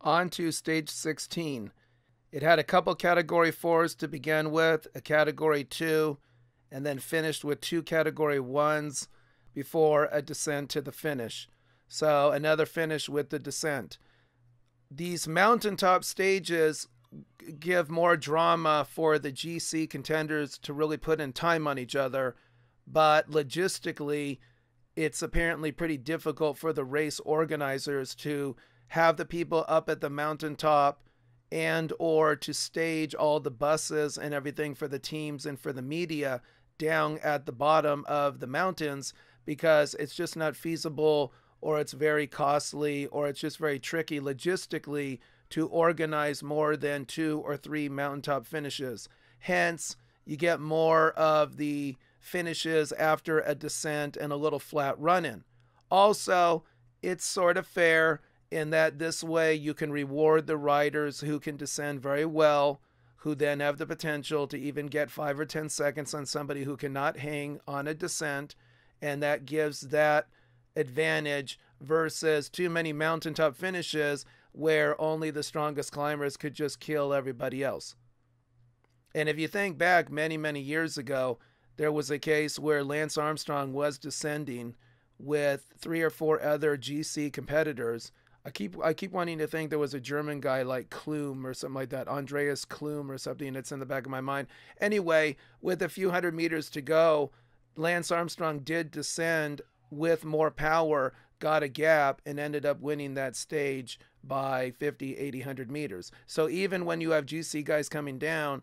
On to stage 16. It had a couple category 4s to begin with, a category 2, and then finished with two category 1s before a descent to the finish. So another finish with the descent. These mountaintop stages give more drama for the GC contenders to really put in time on each other, but logistically, it's apparently pretty difficult for the race organizers to have the people up at the mountaintop and or to stage all the buses and everything for the teams and for the media down at the bottom of the mountains because it's just not feasible or it's very costly or it's just very tricky logistically to organize more than two or three mountaintop finishes. Hence, you get more of the finishes after a descent and a little flat run in. Also, it's sort of fair in that this way you can reward the riders who can descend very well, who then have the potential to even get five or 10 seconds on somebody who cannot hang on a descent. And that gives that advantage versus too many mountaintop finishes where only the strongest climbers could just kill everybody else. And if you think back many, many years ago, there was a case where Lance Armstrong was descending with three or four other GC competitors I keep I keep wanting to think there was a German guy like Klum or something like that, Andreas Klum or something that's in the back of my mind. Anyway, with a few hundred meters to go, Lance Armstrong did descend with more power, got a gap, and ended up winning that stage by 50, 80, 100 meters. So even when you have GC guys coming down,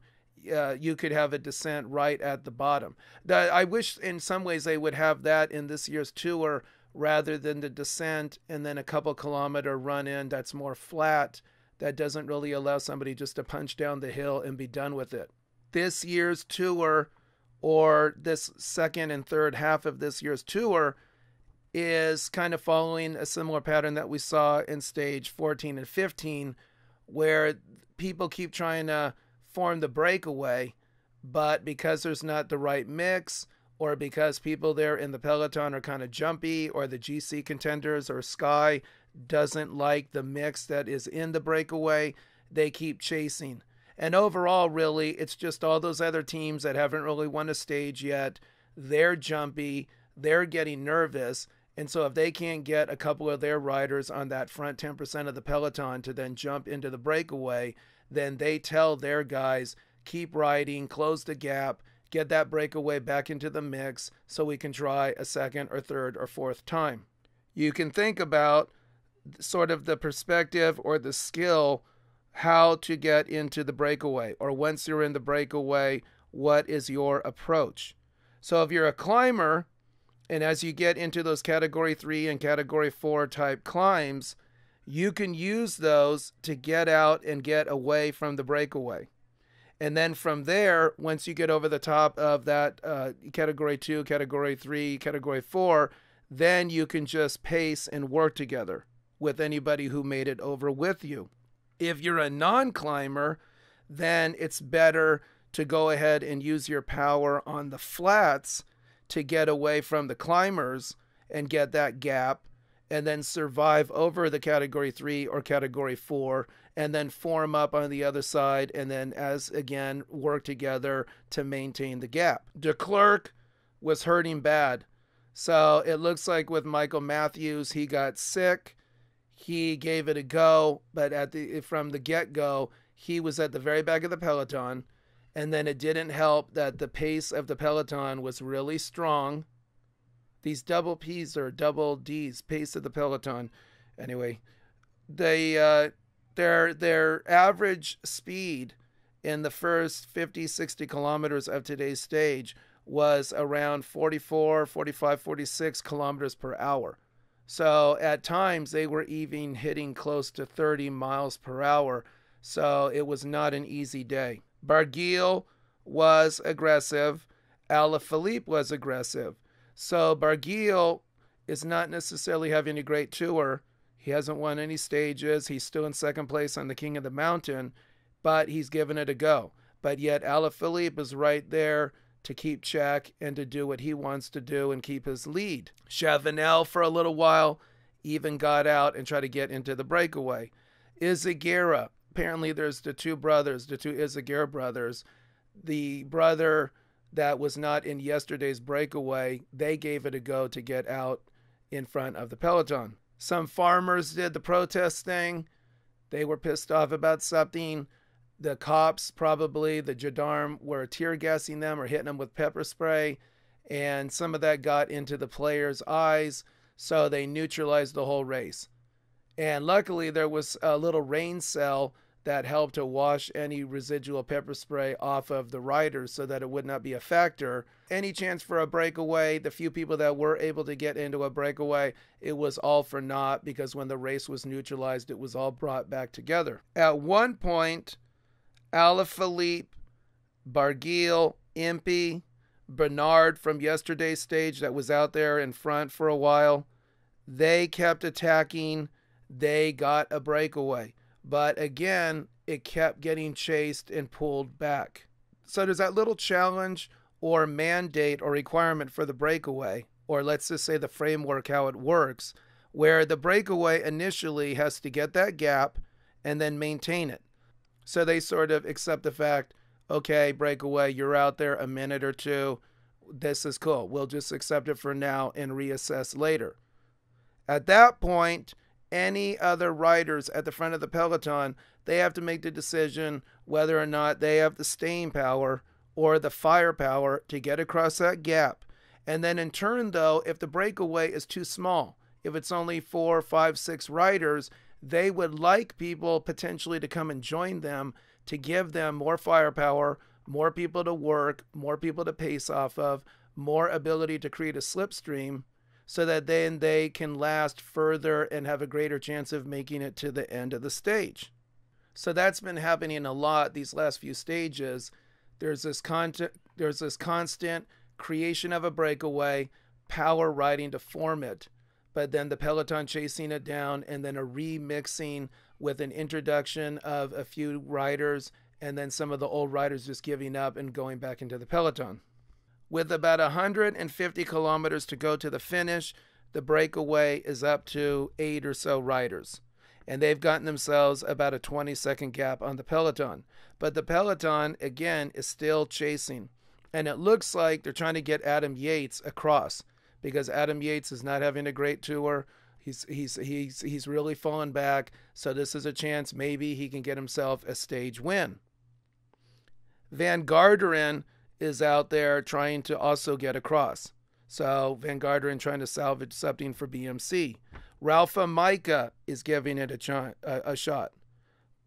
uh, you could have a descent right at the bottom. The, I wish in some ways they would have that in this year's tour rather than the descent and then a couple kilometer run in that's more flat that doesn't really allow somebody just to punch down the hill and be done with it. This year's tour or this second and third half of this year's tour is kind of following a similar pattern that we saw in stage 14 and 15 where people keep trying to form the breakaway but because there's not the right mix or because people there in the Peloton are kind of jumpy, or the GC contenders or Sky doesn't like the mix that is in the breakaway, they keep chasing. And overall, really, it's just all those other teams that haven't really won a stage yet. They're jumpy, they're getting nervous. And so, if they can't get a couple of their riders on that front 10% of the peloton to then jump into the breakaway, then they tell their guys, keep riding, close the gap, get that breakaway back into the mix so we can try a second or third or fourth time. You can think about sort of the perspective or the skill how to get into the breakaway, or once you're in the breakaway, what is your approach? So, if you're a climber, and as you get into those category three and category four type climbs, you can use those to get out and get away from the breakaway. And then from there, once you get over the top of that uh, category two, category three, category four, then you can just pace and work together with anybody who made it over with you. If you're a non climber, then it's better to go ahead and use your power on the flats to get away from the climbers and get that gap and then survive over the category three or category four and then form up on the other side, and then as again work together to maintain the gap. De Klerk was hurting bad. So it looks like with Michael Matthews, he got sick. He gave it a go, but at the from the get-go, he was at the very back of the peloton, and then it didn't help that the pace of the peloton was really strong. These double P's or double D's, pace of the peloton. Anyway, they uh, their their average speed in the first 50 60 kilometers of today's stage was around 44 45 46 kilometers per hour so at times they were even hitting close to 30 miles per hour so it was not an easy day barguil was aggressive alaphilippe was aggressive so barguil is not necessarily having a great tour he hasn't won any stages. He's still in second place on the King of the Mountain, but he's given it a go. But yet, Alaphilippe is right there to keep check and to do what he wants to do and keep his lead. Chavanel, for a little while, even got out and tried to get into the breakaway. Izaguirre, apparently, there's the two brothers, the two Izaguirre brothers. The brother that was not in yesterday's breakaway, they gave it a go to get out in front of the peloton. Some farmers did the protest thing. They were pissed off about something. The cops, probably the gendarme, were tear gassing them or hitting them with pepper spray. And some of that got into the players' eyes. So they neutralized the whole race. And luckily, there was a little rain cell that helped to wash any residual pepper spray off of the riders so that it would not be a factor. Any chance for a breakaway, the few people that were able to get into a breakaway, it was all for naught because when the race was neutralized, it was all brought back together. At one point, Alaphilippe, Barguil, Impey, Bernard from yesterday's stage that was out there in front for a while, they kept attacking. They got a breakaway but again, it kept getting chased and pulled back. So does that little challenge or mandate or requirement for the breakaway, or let's just say the framework, how it works, where the breakaway initially has to get that gap and then maintain it. So they sort of accept the fact, okay, breakaway, you're out there a minute or two. This is cool. We'll just accept it for now and reassess later. At that point, any other riders at the front of the peloton, they have to make the decision whether or not they have the staying power or the firepower to get across that gap. And then in turn, though, if the breakaway is too small, if it's only four, five, six riders, they would like people potentially to come and join them to give them more firepower, more people to work, more people to pace off of, more ability to create a slipstream so that then they can last further and have a greater chance of making it to the end of the stage. So that's been happening a lot these last few stages. There's this content, there's this constant creation of a breakaway, power riding to form it, but then the peloton chasing it down, and then a remixing with an introduction of a few riders, and then some of the old riders just giving up and going back into the peloton with about 150 kilometers to go to the finish. The breakaway is up to eight or so riders, and they've gotten themselves about a 20 second gap on the peloton. But the peloton, again, is still chasing, and it looks like they're trying to get Adam Yates across because Adam Yates is not having a great tour. He's, he's, he's, he's really fallen back, so this is a chance maybe he can get himself a stage win. Van Garderen is out there trying to also get across. So Van Garderen trying to salvage something for BMC. Ralpha Micah is giving it a, ch- a, a shot.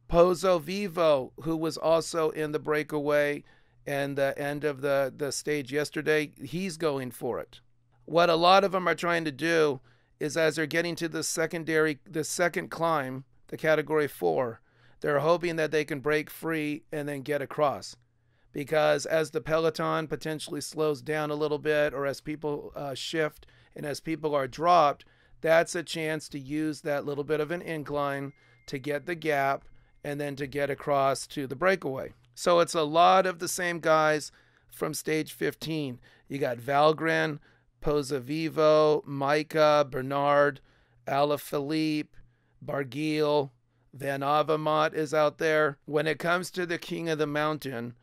Pozo Vivo, who was also in the breakaway and the end of the, the stage yesterday, he's going for it. What a lot of them are trying to do is as they're getting to the secondary, the second climb, the category four, they're hoping that they can break free and then get across because as the peloton potentially slows down a little bit or as people uh, shift and as people are dropped, that's a chance to use that little bit of an incline to get the gap and then to get across to the breakaway. So it's a lot of the same guys from stage 15. You got Valgren, Posavivo, Micah, Bernard, Alaphilippe, Barguil, Van Avermaet is out there. When it comes to the King of the Mountain,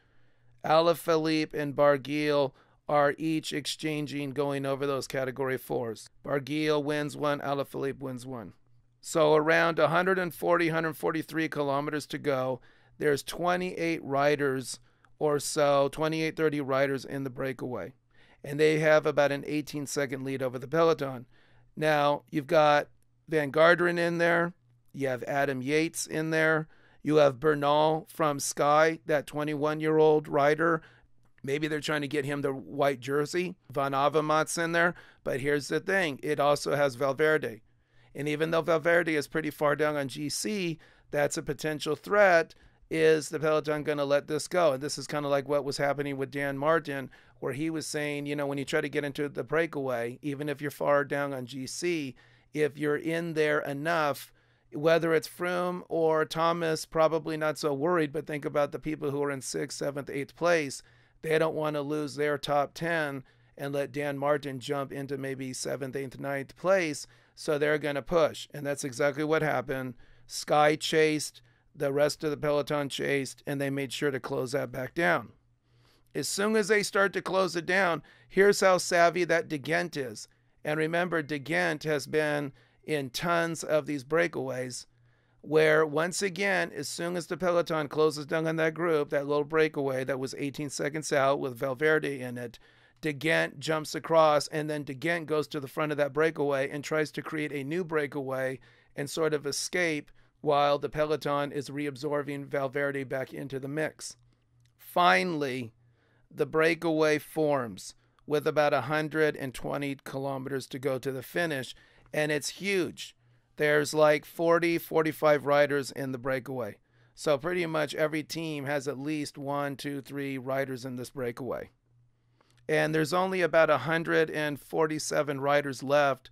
Alaphilippe and Barguil are each exchanging going over those category fours. Barguil wins one, Alaphilippe wins one. So around 140, 143 kilometers to go. There's 28 riders or so, 28, 30 riders in the breakaway. And they have about an 18 second lead over the peloton. Now, you've got Van Garderen in there. You have Adam Yates in there. You have Bernal from Sky, that 21 year old rider. Maybe they're trying to get him the white jersey. Van Avermaet's in there. But here's the thing it also has Valverde. And even though Valverde is pretty far down on GC, that's a potential threat. Is the Peloton going to let this go? And this is kind of like what was happening with Dan Martin, where he was saying, you know, when you try to get into the breakaway, even if you're far down on GC, if you're in there enough, whether it's Froome or Thomas, probably not so worried, but think about the people who are in sixth, seventh, eighth place. They don't want to lose their top 10 and let Dan Martin jump into maybe seventh, eighth, ninth place. So they're going to push. And that's exactly what happened. Sky chased, the rest of the Peloton chased, and they made sure to close that back down. As soon as they start to close it down, here's how savvy that De is. And remember, De has been in tons of these breakaways where once again, as soon as the peloton closes down on that group, that little breakaway that was 18 seconds out with Valverde in it, De Gent jumps across, and then De Gent goes to the front of that breakaway and tries to create a new breakaway and sort of escape while the peloton is reabsorbing Valverde back into the mix. Finally, the breakaway forms with about 120 kilometers to go to the finish and it's huge. There's like 40, 45 riders in the breakaway. So pretty much every team has at least one, two, three riders in this breakaway. And there's only about 147 riders left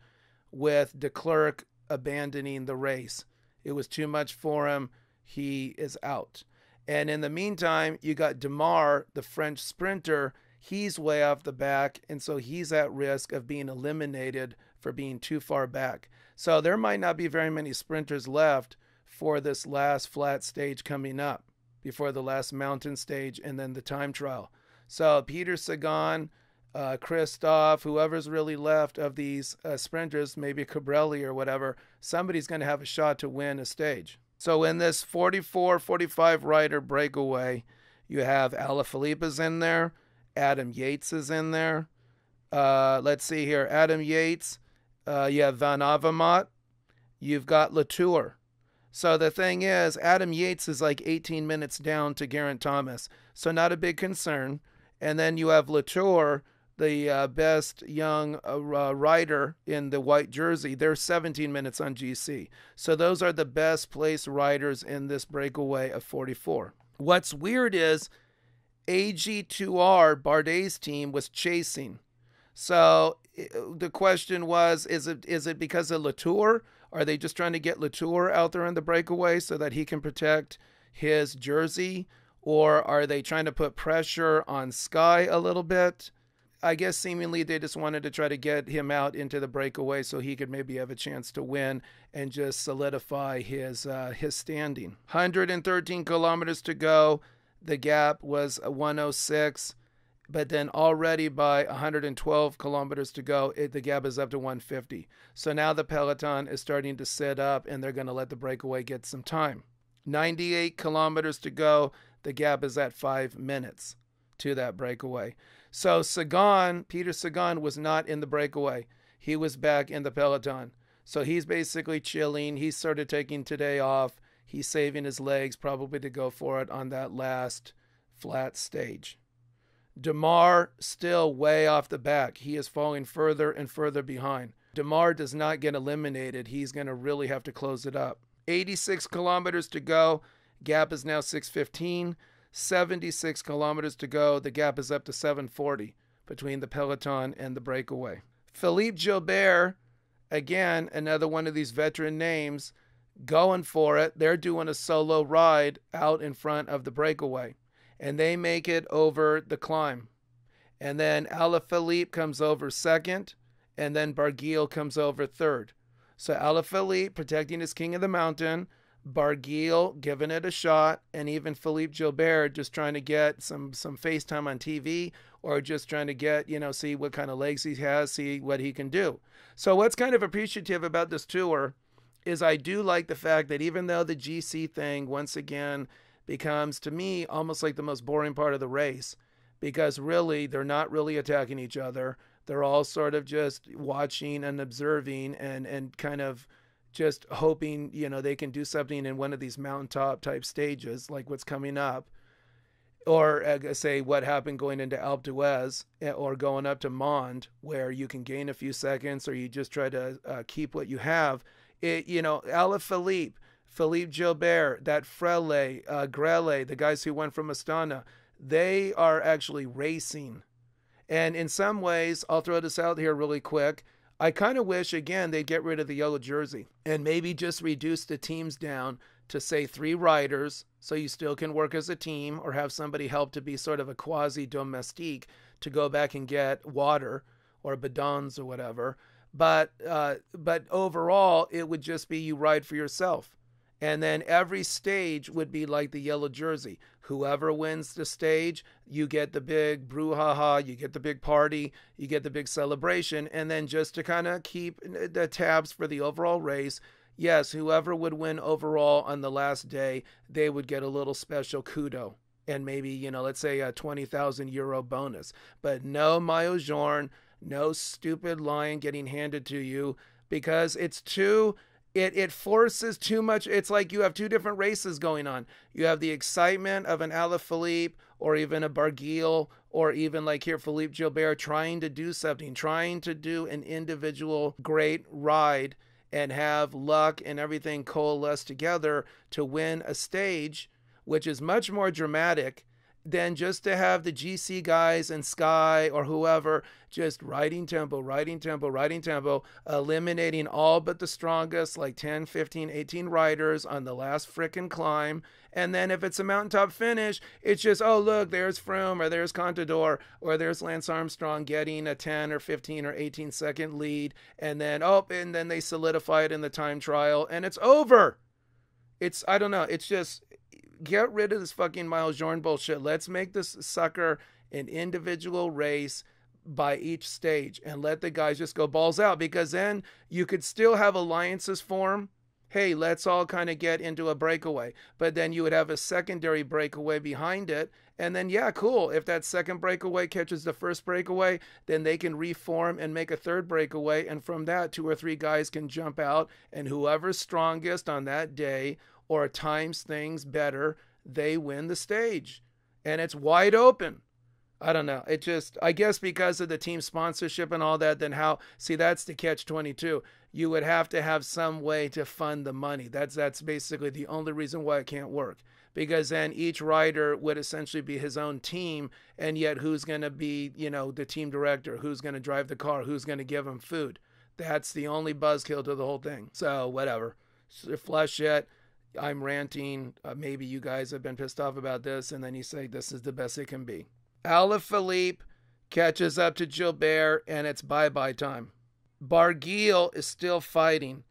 with De Klerk abandoning the race. It was too much for him. He is out. And in the meantime, you got DeMar, the French sprinter. He's way off the back, and so he's at risk of being eliminated for being too far back. So there might not be very many sprinters left for this last flat stage coming up before the last mountain stage and then the time trial. So Peter Sagan, uh, Christoph, whoever's really left of these uh, sprinters, maybe Cabrelli or whatever, somebody's going to have a shot to win a stage. So in this 44 45 rider breakaway, you have Alaphilippe is in there, Adam Yates is in there. Uh, let's see here. Adam Yates uh, you have Van Avamont. You've got Latour. So the thing is, Adam Yates is like 18 minutes down to Garrett Thomas. So not a big concern. And then you have Latour, the uh, best young uh, uh rider in the white jersey. They're 17 minutes on GC. So those are the best placed riders in this breakaway of 44. What's weird is AG2R, Bardet's team, was chasing. So the question was, is it is it because of Latour? Are they just trying to get Latour out there in the breakaway so that he can protect his jersey, or are they trying to put pressure on Sky a little bit? I guess seemingly they just wanted to try to get him out into the breakaway so he could maybe have a chance to win and just solidify his uh, his standing. 113 kilometers to go. The gap was 106 but then already by 112 kilometers to go, it, the gap is up to 150. So now the peloton is starting to set up and they're going to let the breakaway get some time. 98 kilometers to go, the gap is at five minutes to that breakaway. So Sagan, Peter Sagan, was not in the breakaway. He was back in the peloton. So he's basically chilling. He's sort of taking today off. He's saving his legs probably to go for it on that last flat stage. DeMar still way off the back. He is falling further and further behind. DeMar does not get eliminated. He's going to really have to close it up. 86 kilometers to go. Gap is now 615. 76 kilometers to go. The gap is up to 740 between the peloton and the breakaway. Philippe Gilbert, again, another one of these veteran names, going for it. They're doing a solo ride out in front of the breakaway and they make it over the climb. And then Alaphilippe comes over second, and then Barguil comes over third. So Alaphilippe protecting his king of the mountain, Barguil giving it a shot, and even Philippe Gilbert just trying to get some some FaceTime on TV or just trying to get, you know, see what kind of legs he has, see what he can do. So what's kind of appreciative about this tour is I do like the fact that even though the GC thing once again becomes to me almost like the most boring part of the race because really they're not really attacking each other. They're all sort of just watching and observing and and kind of just hoping, you know, they can do something in one of these mountaintop type stages like what's coming up or uh, say what happened going into Alpe d'Huez eh, or going up to Mond, where you can gain a few seconds or you just try to uh, keep what you have. It, you know, Alaphilippe, Philippe Gilbert, that Frele, uh, Grele, the guys who went from Astana, they are actually racing. And in some ways, I'll throw this out here really quick. I kind of wish, again, they'd get rid of the yellow jersey and maybe just reduce the teams down to, say, three riders so you still can work as a team or have somebody help to be sort of a quasi domestique to go back and get water or bidons or whatever. But uh, but overall, it would just be you ride for yourself. And then every stage would be like the yellow jersey. Whoever wins the stage, you get the big brouhaha, you get the big party, you get the big celebration. And then just to kind of keep the tabs for the overall race, yes, whoever would win overall on the last day, they would get a little special kudo and maybe, you know, let's say a 20,000 euro bonus. But no Myojourn, no stupid lion getting handed to you because it's too it it forces too much. It's like you have two different races going on. You have the excitement of an Alaphilippe or even a Barguil or even like here Philippe Gilbert trying to do something, trying to do an individual great ride and have luck and everything coalesce together to win a stage, which is much more dramatic than just to have the GC guys and Sky or whoever just riding tempo, riding tempo, riding tempo, eliminating all but the strongest, like 10, 15, 18 riders on the last frickin' climb. And then if it's a mountaintop finish, it's just, oh, look, there's Froome or there's Contador or there's Lance Armstrong getting a 10 or 15 or 18 second lead. And then, oh, and then they solidify it in the time trial and it's over. It's, I don't know, it's just, get rid of this fucking Miles Jordan bullshit. Let's make this sucker an individual race by each stage and let the guys just go balls out because then you could still have alliances form. Hey, let's all kind of get into a breakaway. But then you would have a secondary breakaway behind it. And then, yeah, cool. If that second breakaway catches the first breakaway, then they can reform and make a third breakaway. And from that, two or three guys can jump out. And whoever's strongest on that day or times things better, they win the stage. And it's wide open. I don't know. It just, I guess, because of the team sponsorship and all that, then how? See, that's the catch 22. You would have to have some way to fund the money. That's that's basically the only reason why it can't work. Because then each rider would essentially be his own team, and yet who's going to be, you know, the team director? Who's going to drive the car? Who's going to give him food? That's the only buzzkill to the whole thing. So whatever, flush it I'm ranting. Uh, maybe you guys have been pissed off about this. And then you say This is the best it can be. Alaphilippe catches up to Gilbert, and it's bye bye time. Barguil is still fighting.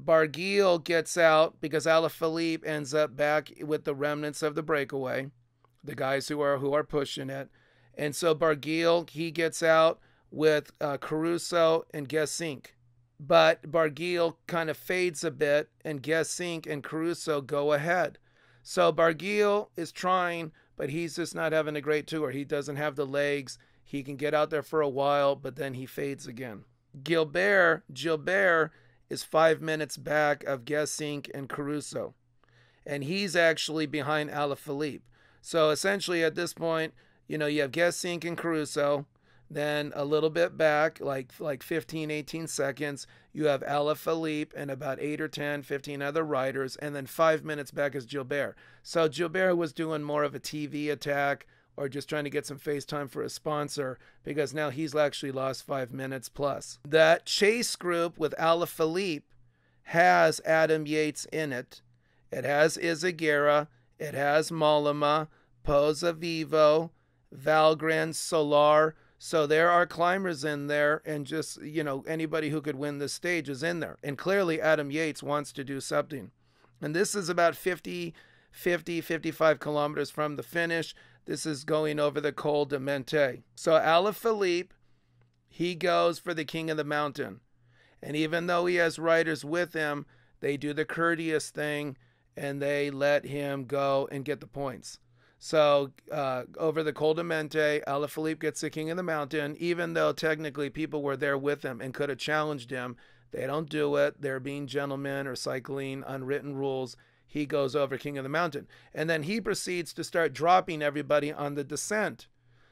Barguil gets out because Alaphilippe ends up back with the remnants of the breakaway, the guys who are who are pushing it. And so Barguil, he gets out with uh, Caruso and Gesink but Barguil kind of fades a bit, and Gesink and Caruso go ahead. So Barguil is trying, but he's just not having a great tour. He doesn't have the legs. He can get out there for a while, but then he fades again. Gilbert, Gilbert is five minutes back of Gesink and Caruso, and he's actually behind Alaphilippe. So essentially, at this point, you know, you have Gesink and Caruso, then a little bit back, like like 15, 18 seconds, you have Ala Philippe and about 8 or 10, 15 other riders. And then five minutes back is Gilbert. So Gilbert was doing more of a TV attack or just trying to get some face time for a sponsor because now he's actually lost five minutes plus. That chase group with Ala Philippe has Adam Yates in it. It has Izaguirre. It has Malama, Poza Vivo, Valgren, Solar, so there are climbers in there, and just, you know, anybody who could win this stage is in there. And clearly, Adam Yates wants to do something. And this is about 50, 50, 55 kilometers from the finish. This is going over the Col de Mente. So Alaphilippe, he goes for the King of the Mountain. And even though he has riders with him, they do the courteous thing and they let him go and get the points. So uh, over the Col de Mente, Philippe gets the King of the Mountain, even though technically people were there with him and could have challenged him. They don't do it. They're being gentlemen or cycling unwritten rules. He goes over King of the Mountain. And then he proceeds to start dropping everybody on the descent.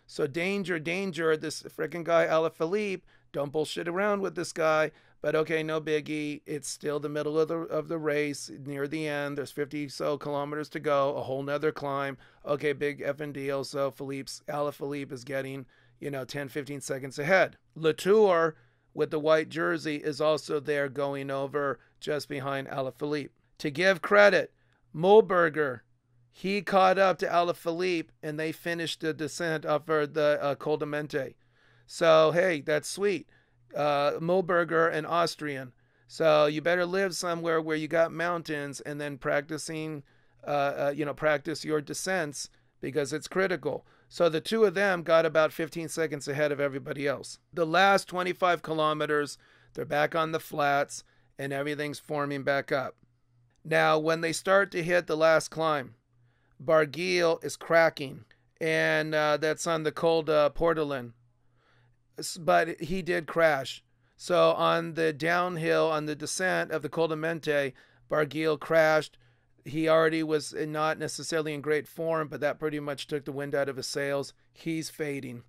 So danger, danger, this freaking guy Philippe, don't bullshit around with this guy. But okay, no biggie. It's still the middle of the of the race, near the end. There's 50 so kilometers to go, a whole nother climb. Okay, big effing deal. So Philippe's Philippe is getting, you know, 10, 15 seconds ahead. Latour with the white jersey is also there going over just behind Philippe. To give credit, Mulberger, he caught up to Philippe and they finished the descent of the uh, Col de Mente. So, hey, that's sweet uh, Moberger and Austrian. So you better live somewhere where you got mountains and then practicing, uh, uh, you know, practice your descents because it's critical. So the two of them got about 15 seconds ahead of everybody else. The last 25 kilometers, they're back on the flats and everything's forming back up. Now, when they start to hit the last climb, Barguil is cracking, and uh, that's on the cold uh, Portland but he did crash. So on the downhill, on the descent of the Col de Coldamente, Barguil crashed. He already was not necessarily in great form, but that pretty much took the wind out of his sails. He's fading.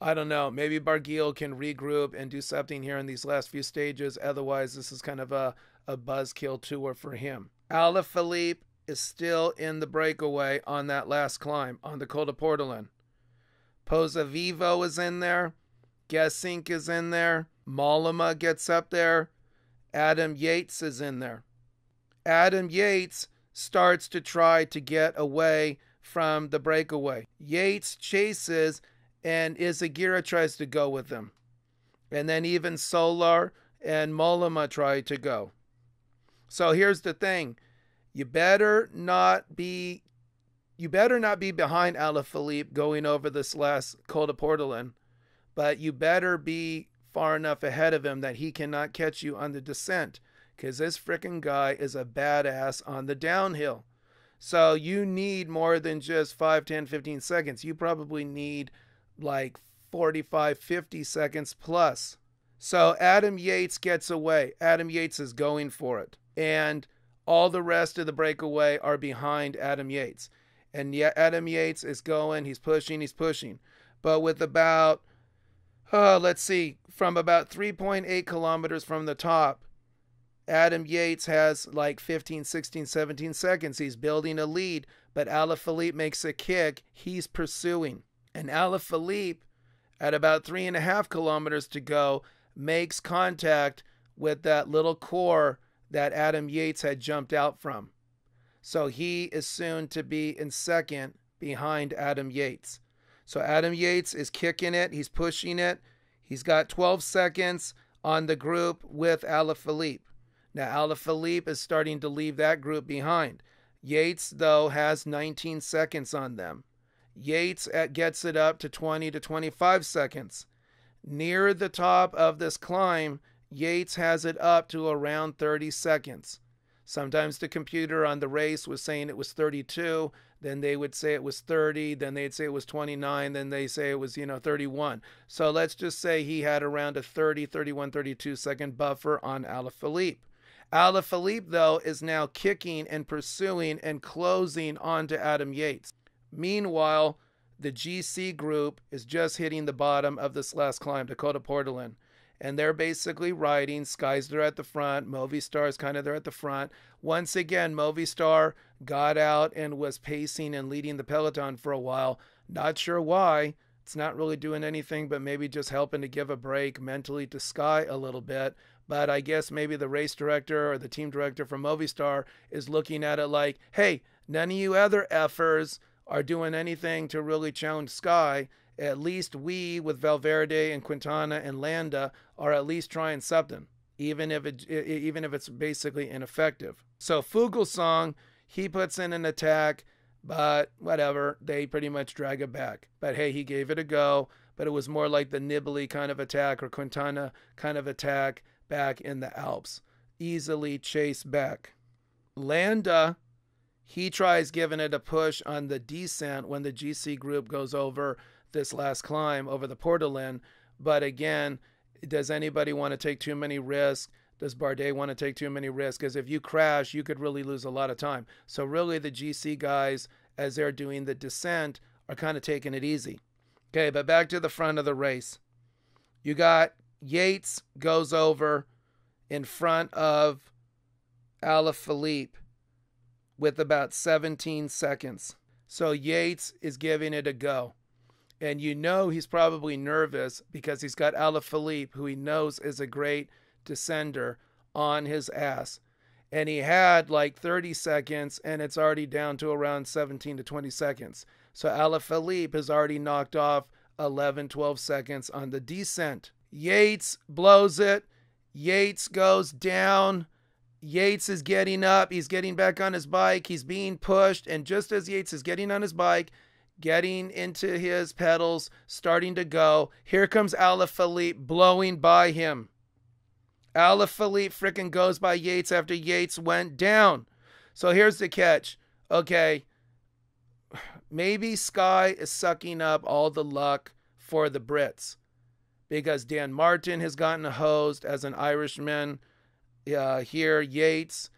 I don't know. Maybe Barguil can regroup and do something here in these last few stages. Otherwise, this is kind of a, a buzzkill tour for him. Alaphilippe is still in the breakaway on that last climb on the Col de Portolin. Poza Vivo is in there. Gesink is in there. Malama gets up there. Adam Yates is in there. Adam Yates starts to try to get away from the breakaway. Yates chases and Izagira tries to go with them, And then even Solar and Malama try to go. So here's the thing. You better not be you better not be behind Alaphilippe going over this last Col de Portolin but you better be far enough ahead of him that he cannot catch you on the descent because this freaking guy is a badass on the downhill. So you need more than just 5, 10, 15 seconds. You probably need like 45, 50 seconds plus. So Adam Yates gets away. Adam Yates is going for it. And all the rest of the breakaway are behind Adam Yates. And yet Adam Yates is going, he's pushing, he's pushing. But with about uh, let's see, from about 3.8 kilometers from the top, Adam Yates has like 15, 16, 17 seconds. He's building a lead, but Alaphilippe makes a kick. He's pursuing. And Alaphilippe, at about three and a half kilometers to go, makes contact with that little core that Adam Yates had jumped out from. So he is soon to be in second behind Adam Yates. So Adam Yates is kicking it, he's pushing it. He's got 12 seconds on the group with Alaphilippe. Now Alaphilippe is starting to leave that group behind. Yates though has 19 seconds on them. Yates uh, gets it up to 20 to 25 seconds. Near the top of this climb, Yates has it up to around 30 seconds. Sometimes the computer on the race was saying it was 32 then they would say it was 30, then they'd say it was 29, then they say it was, you know, 31. So let's just say he had around a 30, 31, 32 second buffer on Alaphilippe. Alaphilippe, though, is now kicking and pursuing and closing onto Adam Yates. Meanwhile, the GC group is just hitting the bottom of this last climb, Dakota Portland and they're basically riding. Skies are at the front. Movistar is kind of there at the front. Once again, Movistar got out and was pacing and leading the peloton for a while. Not sure why. It's not really doing anything, but maybe just helping to give a break mentally to Sky a little bit. But I guess maybe the race director or the team director from Movistar is looking at it like, hey, none of you other effers are doing anything to really challenge Sky. At least we, with Valverde and Quintana and Landa, are at least trying something, even if it, even if it's basically ineffective. So Fuglsang, he puts in an attack, but whatever, they pretty much drag it back. But hey, he gave it a go, but it was more like the Nibbly kind of attack or Quintana kind of attack back in the Alps, easily chased back. Landa he tries giving it a push on the descent when the GC group goes over this last climb over the Portolan. But again, does anybody want to take too many risks? Does Bardet want to take too many risks? Because if you crash, you could really lose a lot of time. So, really, the GC guys, as they're doing the descent, are kind of taking it easy. Okay, but back to the front of the race. You got Yates goes over in front of Alaphilippe with about 17 seconds. So Yates is giving it a go. And you know he's probably nervous because he's got Philippe, who he knows is a great descender, on his ass. And he had like 30 seconds, and it's already down to around 17 to 20 seconds. So Philippe has already knocked off 11, 12 seconds on the descent. Yates blows it. Yates goes down. Yates is getting up. He's getting back on his bike. He's being pushed. And just as Yates is getting on his bike, getting into his pedals, starting to go. Here comes Alaphilippe blowing by him. Alaphilippe freaking goes by Yates after Yates went down. So here's the catch. Okay, maybe Sky is sucking up all the luck for the Brits because Dan Martin has gotten hosed as an Irishman. Uh, here, Yates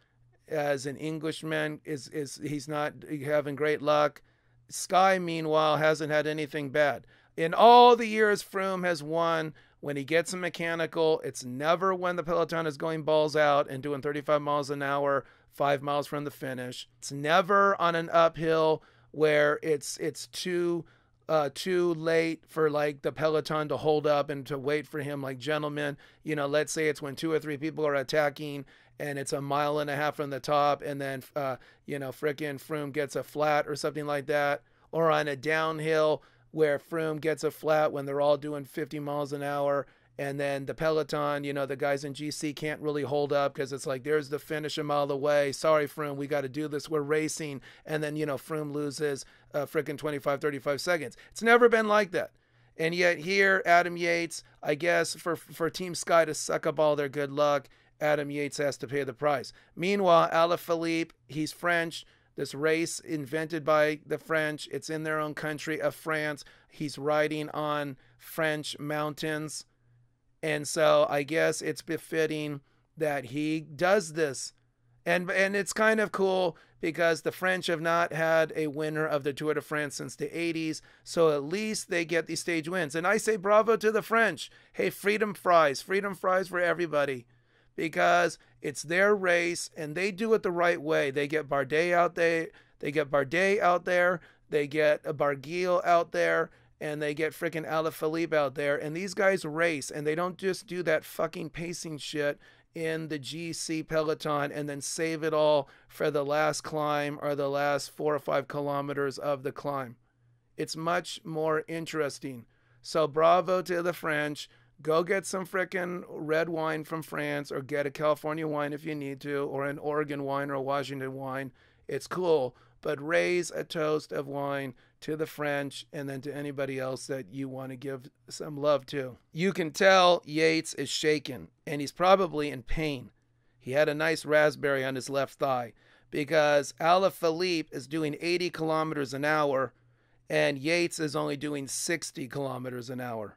as an Englishman is is he's not having great luck. Sky, meanwhile, hasn't had anything bad. In all the years Froome has won, when he gets a mechanical, it's never when the peloton is going balls out and doing 35 miles an hour, five miles from the finish. It's never on an uphill where it's it's too uh, too late for like the peloton to hold up and to wait for him like gentlemen you know let's say it's when two or three people are attacking and it's a mile and a half from the top, and then uh, you know frickin' Froome gets a flat or something like that, or on a downhill where Froome gets a flat when they're all doing 50 miles an hour. And then the peloton, you know, the guys in GC can't really hold up because it's like, there's the finish a mile away. Sorry, Froome, we got to do this. We're racing. And then, you know, Froome loses uh, freaking 25, 35 seconds. It's never been like that. And yet here, Adam Yates, I guess for for Team Sky to suck up all their good luck Adam Yates has to pay the price. Meanwhile, Alaphilippe, he's French. This race invented by the French. It's in their own country of France. He's riding on French mountains. And so I guess it's befitting that he does this. And and it's kind of cool because the French have not had a winner of the Tour de France since the 80s, so at least they get these stage wins. And I say bravo to the French. Hey, freedom fries, freedom fries for everybody because it's their race and they do it the right way. They get Bardet out there, they get Bardet out there, they get Barguil out there, and they get freaking Alaphilippe out there. And these guys race and they don't just do that fucking pacing shit in the GC peloton and then save it all for the last climb or the last four or five kilometers of the climb. It's much more interesting. So bravo to the French go get some fricking red wine from France or get a California wine if you need to, or an Oregon wine or a Washington wine. It's cool, but raise a toast of wine to the French and then to anybody else that you want to give some love to. You can tell Yates is shaken and he's probably in pain. He had a nice raspberry on his left thigh because Alaphilippe is doing 80 kilometers an hour and Yates is only doing 60 kilometers an hour.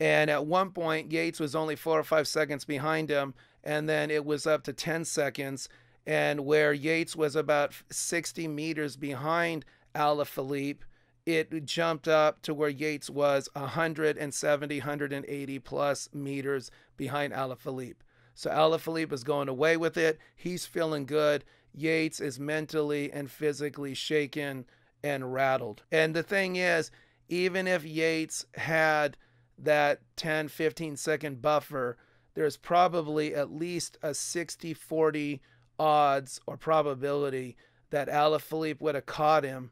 And at one point, Yates was only four or five seconds behind him, and then it was up to 10 seconds. And where Yates was about 60 meters behind Philippe, it jumped up to where Yates was 170, 180 plus meters behind Philippe. So Philippe is going away with it. He's feeling good. Yates is mentally and physically shaken and rattled. And the thing is, even if Yates had that 10, 15 second buffer, there's probably at least a 60 40 odds or probability that Alaphilippe would have caught him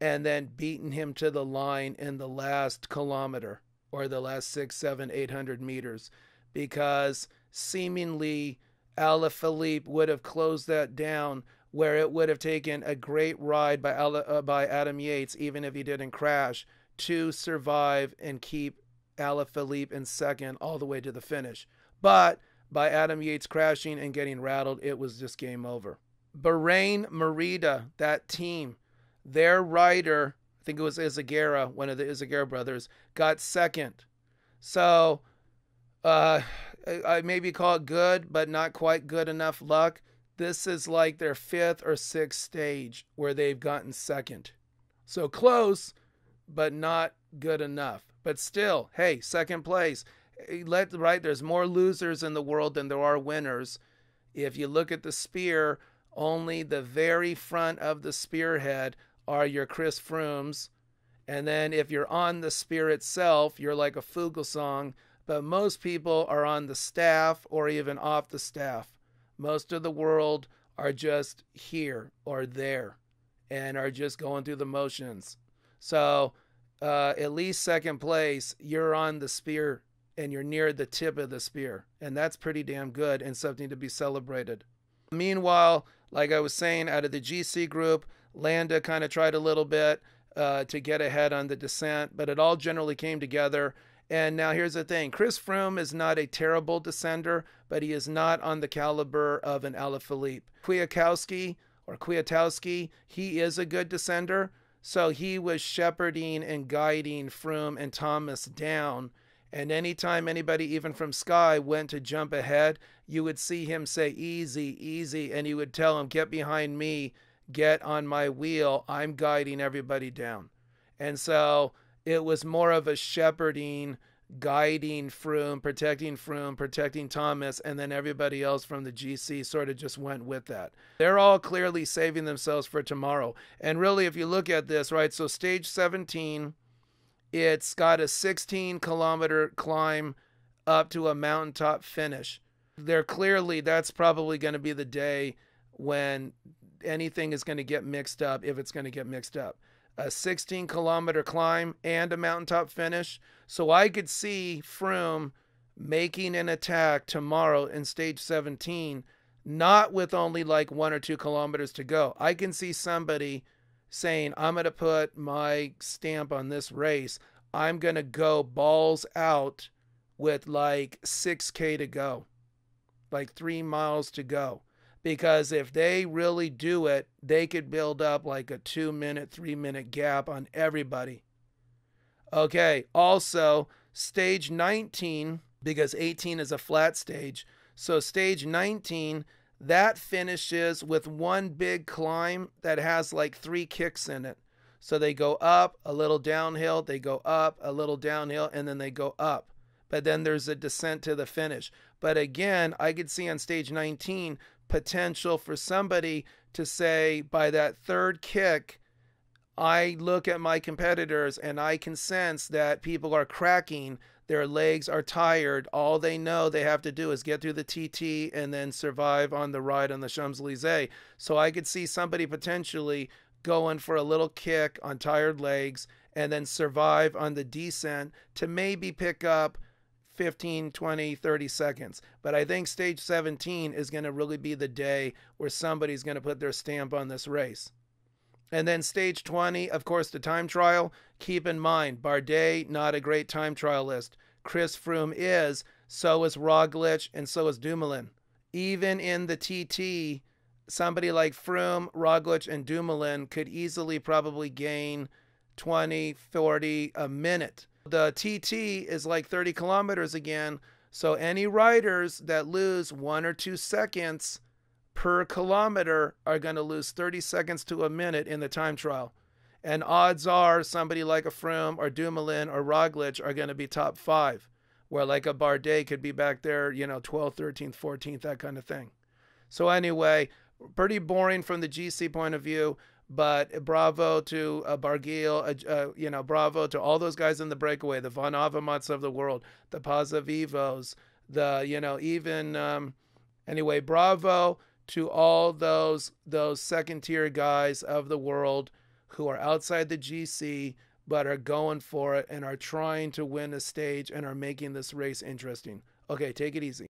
and then beaten him to the line in the last kilometer or the last six, seven, eight hundred meters because seemingly Alaphilippe would have closed that down where it would have taken a great ride by, Ala, uh, by Adam Yates, even if he didn't crash, to survive and keep Ala Philippe in second all the way to the finish. But by Adam Yates crashing and getting rattled, it was just game over. Bahrain Merida, that team, their rider, I think it was Izaguirre, one of the Izaguirre brothers, got second. So uh, I, I maybe call it good, but not quite good enough luck. This is like their fifth or sixth stage where they've gotten second. So close, but not good enough. But still, hey, second place. Eh, let right there's more losers in the world than there are winners. If you look at the spear, only the very front of the spearhead are your Chris Frooms. And then if you're on the spear itself, you're like a Fuglesong, but most people are on the staff or even off the staff. Most of the world are just here or there and are just going through the motions. So uh, at least second place, you're on the spear and you're near the tip of the spear. And that's pretty damn good and something to be celebrated. Meanwhile, like I was saying, out of the GC group, Landa kind of tried a little bit uh, to get ahead on the descent, but it all generally came together. And now here's the thing Chris Froome is not a terrible descender, but he is not on the caliber of an Alaphilippe. Kwiatkowski or Kwiatkowski, he is a good descender, so he was shepherding and guiding Froome and Thomas down. And anytime anybody, even from Sky, went to jump ahead, you would see him say, Easy, easy. And he would tell him, Get behind me, get on my wheel. I'm guiding everybody down. And so it was more of a shepherding guiding Froome, protecting Froome, protecting Thomas, and then everybody else from the GC sort of just went with that. They're all clearly saving themselves for tomorrow. And really, if you look at this, right, so stage 17, it's got a 16 kilometer climb up to a mountaintop finish. They're clearly, that's probably going to be the day when anything is going to get mixed up if it's going to get mixed up a 16 kilometer climb, and a mountaintop finish. So I could see Froome making an attack tomorrow in stage 17, not with only like one or two kilometers to go. I can see somebody saying, I'm going to put my stamp on this race. I'm going to go balls out with like 6K to go, like three miles to go because if they really do it, they could build up like a two minute, three minute gap on everybody. Okay, also stage 19, because 18 is a flat stage. So stage 19, that finishes with one big climb that has like three kicks in it. So they go up, a little downhill, they go up, a little downhill, and then they go up. But then there's a descent to the finish. But again, I could see on stage 19 potential for somebody to say by that third kick, I look at my competitors and I can sense that people are cracking. Their legs are tired. All they know they have to do is get through the TT and then survive on the ride on the Champs Elysees. So I could see somebody potentially going for a little kick on tired legs and then survive on the descent to maybe pick up 15, 20, 30 seconds. But I think stage 17 is going to really be the day where somebody's going to put their stamp on this race. And then stage 20, of course, the time trial. Keep in mind, Bardet, not a great time trialist. Chris Froome is, so is Roglic, and so is Dumoulin. Even in the TT, somebody like Froome, Roglic, and Dumoulin could easily probably gain 20, 40 a minute the TT is like 30 kilometers again. So any riders that lose one or two seconds per kilometer are going to lose 30 seconds to a minute in the time trial. And odds are somebody like a Froome or Dumoulin or Roglic are going to be top five, where like a Bardet could be back there, you know, 12th, 13th, 14th, that kind of thing. So anyway, pretty boring from the GC point of view. But bravo to uh, Barguil, uh, uh, you know, bravo to all those guys in the breakaway, the Von Avamats of the world, the Pazavivos, the you know, even um, anyway, bravo to all those those second tier guys of the world who are outside the GC but are going for it and are trying to win a stage and are making this race interesting. Okay, take it easy.